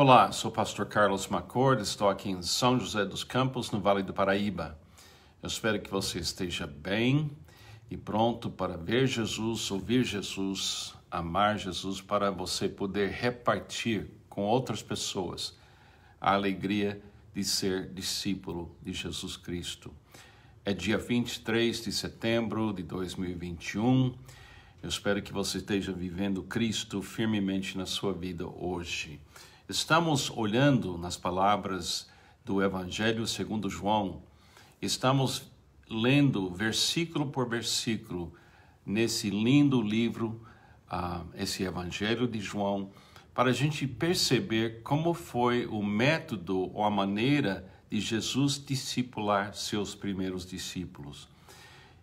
Olá, sou o pastor Carlos Macord, estou aqui em São José dos Campos, no Vale do Paraíba. Eu espero que você esteja bem e pronto para ver Jesus, ouvir Jesus, amar Jesus, para você poder repartir com outras pessoas a alegria de ser discípulo de Jesus Cristo. É dia 23 de setembro de 2021. Eu espero que você esteja vivendo Cristo firmemente na sua vida hoje. Estamos olhando nas palavras do Evangelho segundo João, estamos lendo versículo por versículo nesse lindo livro, uh, esse Evangelho de João, para a gente perceber como foi o método ou a maneira de Jesus discipular seus primeiros discípulos.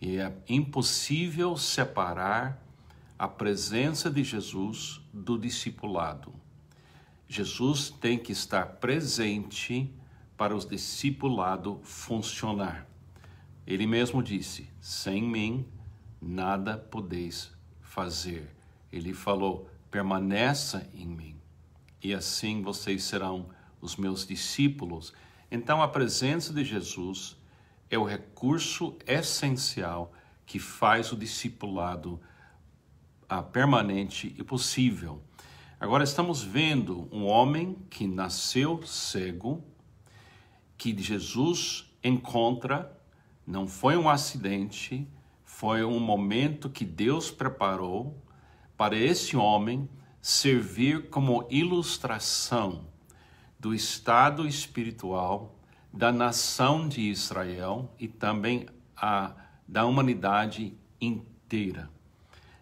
E é impossível separar a presença de Jesus do discipulado. Jesus tem que estar presente para o discipulado funcionar. Ele mesmo disse: Sem mim nada podeis fazer. Ele falou: Permaneça em mim, e assim vocês serão os meus discípulos. Então, a presença de Jesus é o recurso essencial que faz o discipulado ah, permanente e possível. Agora estamos vendo um homem que nasceu cego, que Jesus encontra, não foi um acidente, foi um momento que Deus preparou para esse homem servir como ilustração do estado espiritual da nação de Israel e também a, da humanidade inteira.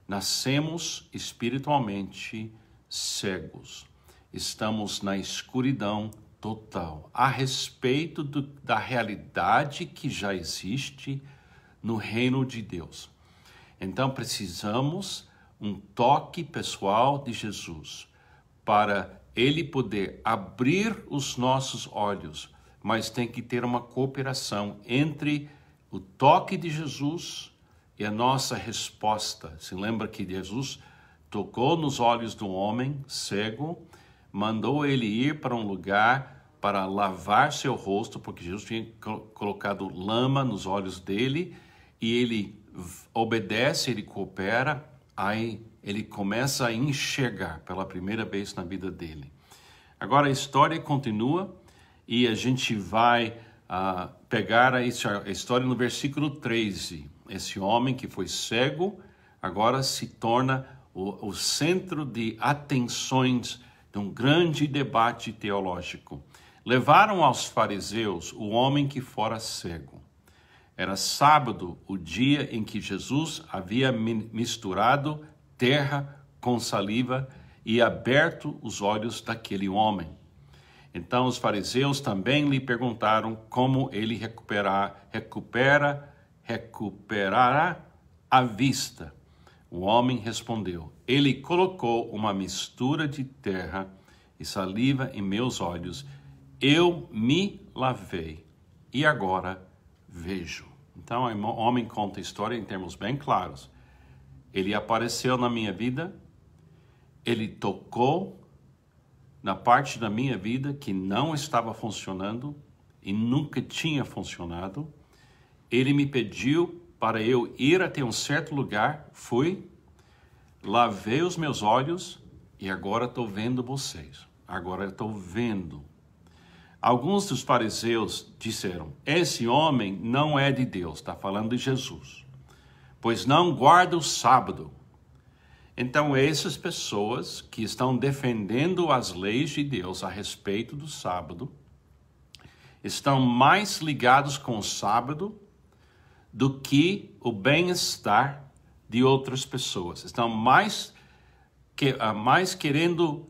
Nascemos espiritualmente cegos. Estamos na escuridão total a respeito do, da realidade que já existe no reino de Deus. Então precisamos um toque pessoal de Jesus para ele poder abrir os nossos olhos, mas tem que ter uma cooperação entre o toque de Jesus e a nossa resposta. Se lembra que Jesus tocou nos olhos do homem cego, mandou ele ir para um lugar para lavar seu rosto, porque Jesus tinha colocado lama nos olhos dele, e ele obedece, ele coopera, aí ele começa a enxergar pela primeira vez na vida dele. Agora a história continua e a gente vai uh, pegar a história no versículo 13. Esse homem que foi cego agora se torna o, o centro de atenções de um grande debate teológico. Levaram aos fariseus o homem que fora cego. Era sábado, o dia em que Jesus havia misturado terra com saliva e aberto os olhos daquele homem. Então os fariseus também lhe perguntaram como ele recuperar, recupera, recuperará a vista. O homem respondeu: Ele colocou uma mistura de terra e saliva em meus olhos. Eu me lavei e agora vejo. Então, o homem conta a história em termos bem claros. Ele apareceu na minha vida, ele tocou na parte da minha vida que não estava funcionando e nunca tinha funcionado. Ele me pediu para eu ir até um certo lugar, fui, lavei os meus olhos e agora estou vendo vocês. Agora estou vendo. Alguns dos fariseus disseram: Esse homem não é de Deus, está falando de Jesus, pois não guarda o sábado. Então, essas pessoas que estão defendendo as leis de Deus a respeito do sábado estão mais ligados com o sábado do que o bem-estar de outras pessoas. Estão mais, que, ah, mais querendo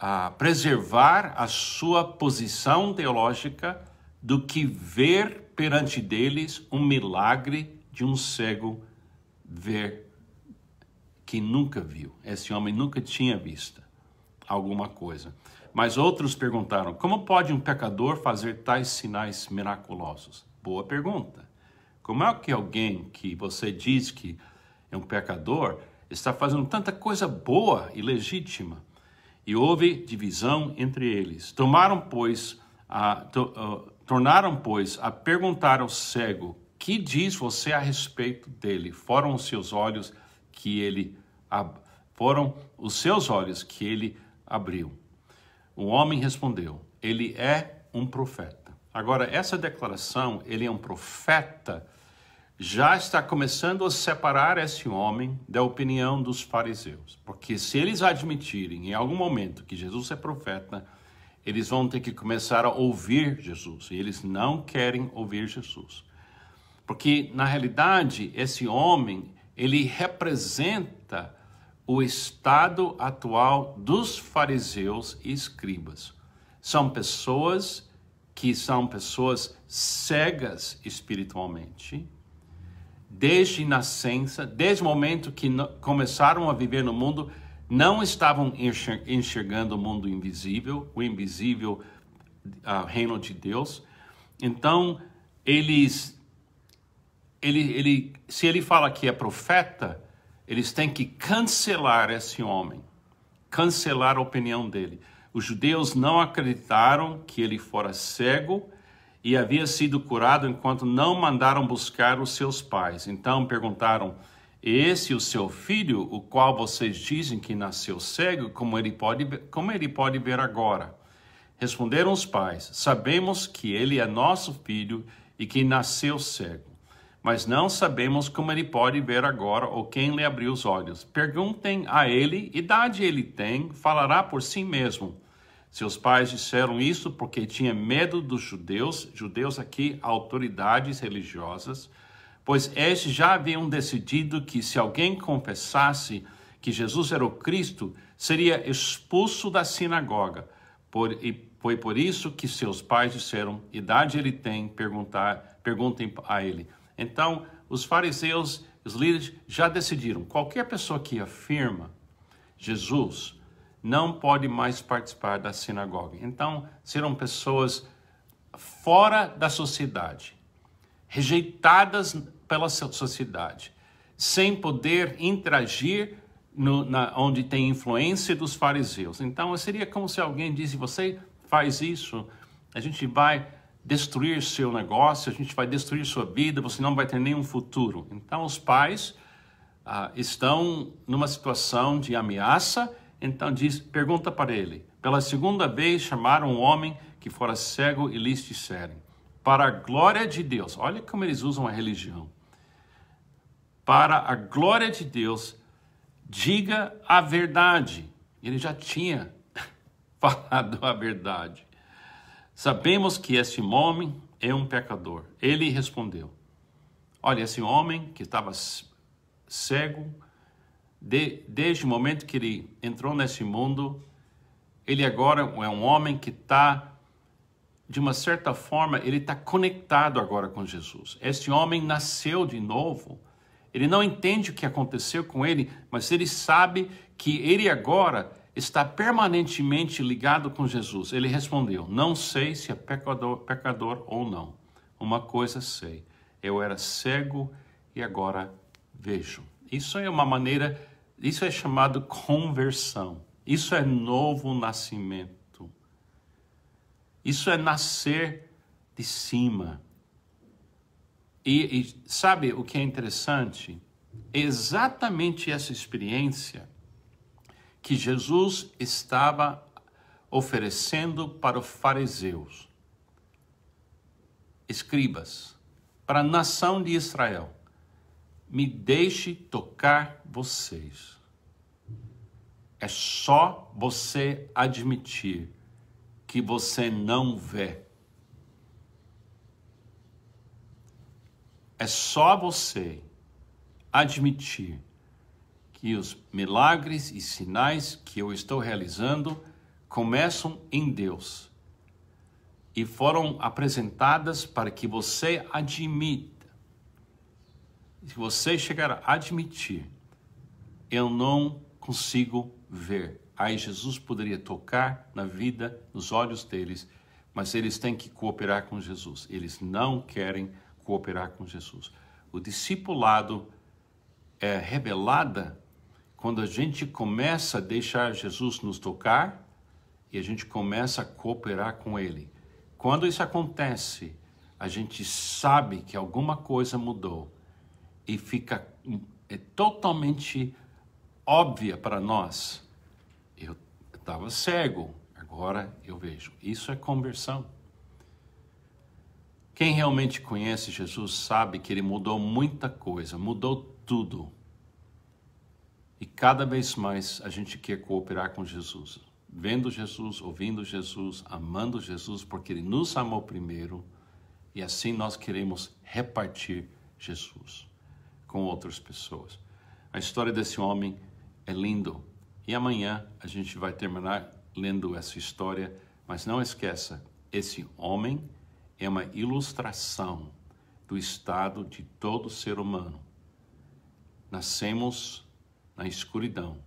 uh, preservar a sua posição teológica do que ver perante deles um milagre de um cego ver que nunca viu. Esse homem nunca tinha visto alguma coisa. Mas outros perguntaram: como pode um pecador fazer tais sinais miraculosos? Boa pergunta. Como é que alguém que você diz que é um pecador está fazendo tanta coisa boa e legítima? E houve divisão entre eles. Tomaram, pois, a, to, uh, tornaram, pois, a perguntar ao cego: Que diz você a respeito dele? Foram os seus olhos que ele ab... foram os seus olhos que ele abriu. O homem respondeu: Ele é um profeta. Agora, essa declaração, ele é um profeta, já está começando a separar esse homem da opinião dos fariseus. Porque se eles admitirem em algum momento que Jesus é profeta, eles vão ter que começar a ouvir Jesus. E eles não querem ouvir Jesus. Porque, na realidade, esse homem, ele representa o estado atual dos fariseus e escribas. São pessoas que são pessoas cegas espiritualmente, desde nascença, desde o momento que começaram a viver no mundo, não estavam enxergando o mundo invisível, o invisível uh, reino de Deus. Então, eles, ele, ele, se ele fala que é profeta, eles têm que cancelar esse homem, cancelar a opinião dele. Os judeus não acreditaram que ele fora cego e havia sido curado enquanto não mandaram buscar os seus pais. Então perguntaram: Esse o seu filho, o qual vocês dizem que nasceu cego, como ele pode, como ele pode ver agora? Responderam os pais: Sabemos que ele é nosso filho e que nasceu cego, mas não sabemos como ele pode ver agora ou quem lhe abriu os olhos. Perguntem a ele, idade ele tem, falará por si mesmo. Seus pais disseram isso porque tinha medo dos judeus, judeus aqui, autoridades religiosas, pois estes já haviam decidido que se alguém confessasse que Jesus era o Cristo, seria expulso da sinagoga. Por, e foi por isso que seus pais disseram: idade ele tem, perguntar, perguntem a ele. Então, os fariseus, os líderes, já decidiram: qualquer pessoa que afirma Jesus não pode mais participar da sinagoga. Então, serão pessoas fora da sociedade, rejeitadas pela sociedade, sem poder interagir no, na, onde tem influência dos fariseus. Então, seria como se alguém disse: você faz isso, a gente vai destruir seu negócio, a gente vai destruir sua vida, você não vai ter nenhum futuro. Então, os pais ah, estão numa situação de ameaça então diz, pergunta para ele. Pela segunda vez chamaram um homem que fora cego e lhes disseram: Para a glória de Deus, olha como eles usam a religião. Para a glória de Deus, diga a verdade. Ele já tinha falado a verdade. Sabemos que este homem é um pecador. Ele respondeu: Olha, esse homem que estava cego, de, desde o momento que ele entrou nesse mundo, ele agora é um homem que está, de uma certa forma, ele está conectado agora com Jesus. Este homem nasceu de novo. Ele não entende o que aconteceu com ele, mas ele sabe que ele agora está permanentemente ligado com Jesus. Ele respondeu: Não sei se é pecador, pecador ou não. Uma coisa sei: eu era cego e agora vejo. Isso é uma maneira isso é chamado conversão. Isso é novo nascimento. Isso é nascer de cima. E, e sabe o que é interessante? É exatamente essa experiência que Jesus estava oferecendo para os fariseus, escribas, para a nação de Israel me deixe tocar vocês. É só você admitir que você não vê. É só você admitir que os milagres e sinais que eu estou realizando começam em Deus e foram apresentadas para que você admita se você chegar a admitir, eu não consigo ver, aí Jesus poderia tocar na vida, nos olhos deles, mas eles têm que cooperar com Jesus. Eles não querem cooperar com Jesus. O discipulado é rebelada quando a gente começa a deixar Jesus nos tocar e a gente começa a cooperar com Ele. Quando isso acontece, a gente sabe que alguma coisa mudou e fica é totalmente óbvia para nós. Eu estava cego, agora eu vejo. Isso é conversão. Quem realmente conhece Jesus sabe que ele mudou muita coisa, mudou tudo. E cada vez mais a gente quer cooperar com Jesus, vendo Jesus, ouvindo Jesus, amando Jesus, porque ele nos amou primeiro e assim nós queremos repartir Jesus com outras pessoas. A história desse homem é lindo e amanhã a gente vai terminar lendo essa história, mas não esqueça, esse homem é uma ilustração do estado de todo ser humano. Nascemos na escuridão,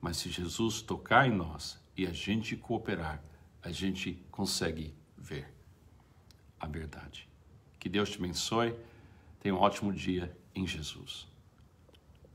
mas se Jesus tocar em nós e a gente cooperar, a gente consegue ver a verdade. Que Deus te abençoe, tenha um ótimo dia em Jesus.